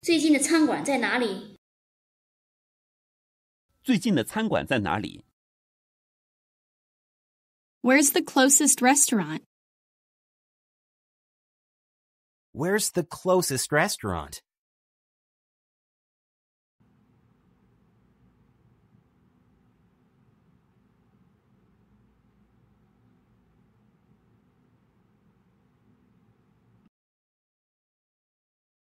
最近的餐馆在哪里？最近的餐馆在哪里？Where's the closest restaurant? Where's the closest restaurant?